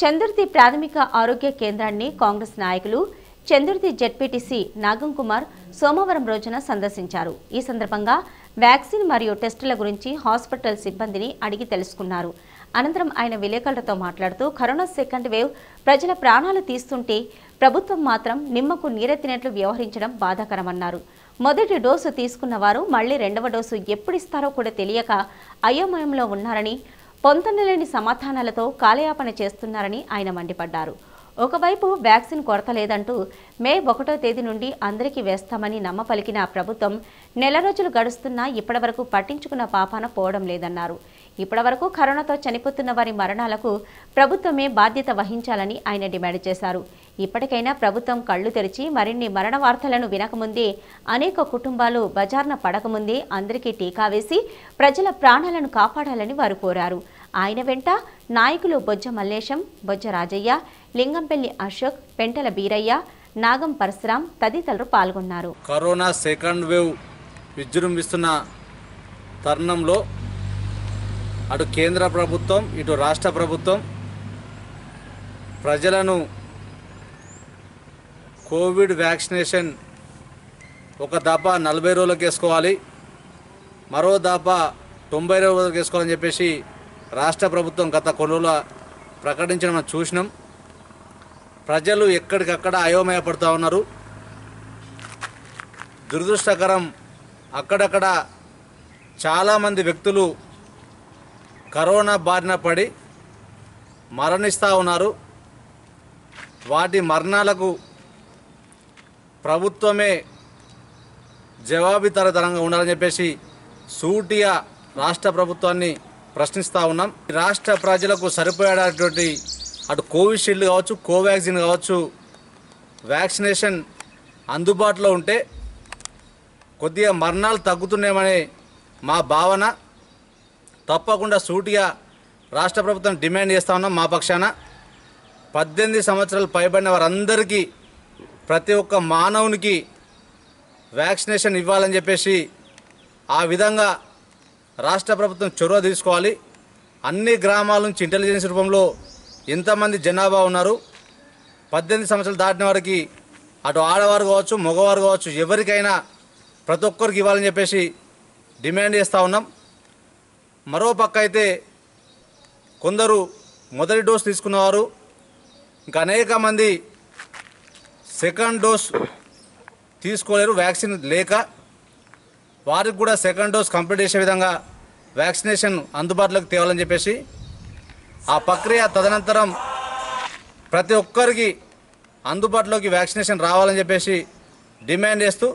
చందుర్తి ప్రాథమిక ఆరోగ్య కేంద్రాన్ని కాంగ్రెస్ నాయకులు చందుర్తి జెడ్పీటీసీ నాగం కుమార్ సోమవారం రోజున సందర్శించారు ఈ సందర్భంగా వ్యాక్సిన్ మరియు టెస్టుల గురించి హాస్పిటల్ సిబ్బందిని అడిగి తెలుసుకున్నారు అనంతరం ఆయన విలేకరులతో మాట్లాడుతూ కరోనా సెకండ్ వేవ్ ప్రజల ప్రాణాలు తీస్తుంటే ప్రభుత్వం మాత్రం నిమ్మకు నీరెత్తినట్లు వ్యవహరించడం బాధాకరమన్నారు మొదటి డోసు తీసుకున్న వారు మళ్లీ రెండవ డోసు ఎప్పుడు ఇస్తారో కూడా తెలియక అయోమయంలో ఉన్నారని పొంతనలేని సమాధానాలతో కాలయాపన చేస్తున్నారని ఆయన మండిపడ్డారు ఒకవైపు వ్యాక్సిన్ కొరత లేదంటూ మే ఒకటో తేదీ నుండి అందరికీ వేస్తామని నమ్మపలికిన ప్రభుత్వం నెల రోజులు గడుస్తున్నా ఇప్పటివరకు పట్టించుకున్న పాపాన పోవడం లేదన్నారు ఇప్పటివరకు కరోనాతో చనిపోతున్న వారి మరణాలకు ప్రభుత్వమే బాధ్యత వహించాలని ఆయన డిమాండ్ చేశారు ఇప్పటికైనా ప్రభుత్వం కళ్ళు తెరిచి మరిన్ని మరణ వార్తలను వినకముందే అనేక కుటుంబాలు బజార్న పడకముందే అందరికీ టీకా వేసి ప్రజల ప్రాణాలను కాపాడాలని వారు కోరారు ఆయన వెంట నాయకులు బొజ్జ మల్లేశం బొజ్జ రాజయ్య లింగంపల్లి అశోక్ పెంటల బీరయ్య నాగం పరశురాం తదితరులు పాల్గొన్నారు కరోనా సెకండ్ వేవ్ విజృంభిస్తున్న తరుణంలో అటు కేంద్ర ప్రభుత్వం ఇటు రాష్ట్ర ప్రభుత్వం ప్రజలను కోవిడ్ వ్యాక్సినేషన్ ఒక దాపా నలభై రోజులకు వేసుకోవాలి మరో దాపా తొంభై రోజులకు వేసుకోవాలని చెప్పేసి రాష్ట్ర ప్రభుత్వం గత కొనుగోలు ప్రకటించిన మనం చూసినాం ప్రజలు ఎక్కడికక్కడ అయోమయపడుతూ ఉన్నారు దురదృష్టకరం అక్కడక్కడ చాలామంది వ్యక్తులు కరోనా బారిన పడి మరణిస్తూ ఉన్నారు వాటి మరణాలకు ప్రభుత్వమే జవాబితరతరంగా ఉండాలని చెప్పేసి సూటిగా రాష్ట్ర ప్రభుత్వాన్ని ప్రశ్నిస్తూ ఉన్నాం రాష్ట్ర ప్రజలకు సరిపోయేటటువంటి అటు కోవిషీల్డ్ కావచ్చు కోవాక్సిన్ కావచ్చు వ్యాక్సినేషన్ అందుబాటులో ఉంటే కొద్దిగా మరణాలు తగ్గుతున్నాయమనే మా భావన తప్పకుండా సూటిగా రాష్ట్ర ప్రభుత్వం డిమాండ్ చేస్తా ఉన్నాం మా పక్షాన పద్దెనిమిది సంవత్సరాలు పైబడిన వారందరికీ ప్రతి ఒక్క మానవునికి వ్యాక్సినేషన్ ఇవ్వాలని చెప్పేసి ఆ విధంగా రాష్ట్ర ప్రభుత్వం చొరవ తీసుకోవాలి అన్ని గ్రామాల నుంచి ఇంటెలిజెన్స్ రూపంలో ఎంతమంది జనాభా ఉన్నారు పద్దెనిమిది సంవత్సరాలు దాటిన వారికి అటు ఆడవారు కావచ్చు మగవారు కావచ్చు ఎవరికైనా ప్రతి ఒక్కరికి ఇవ్వాలని చెప్పేసి డిమాండ్ చేస్తూ ఉన్నాం మరో పక్క అయితే కొందరు మొదటి డోస్ తీసుకున్నవారు ఇంకా అనేక మంది సెకండ్ డోస్ తీసుకోలేరు వ్యాక్సిన్ లేక వారికి కూడా సెకండ్ డోస్ కంప్లీట్ చేసే విధంగా వ్యాక్సినేషన్ అందుబాటులోకి తేవాలని చెప్పేసి ఆ ప్రక్రియ తదనంతరం ప్రతి ఒక్కరికి అందుబాటులోకి వ్యాక్సినేషన్ రావాలని చెప్పేసి డిమాండ్ చేస్తూ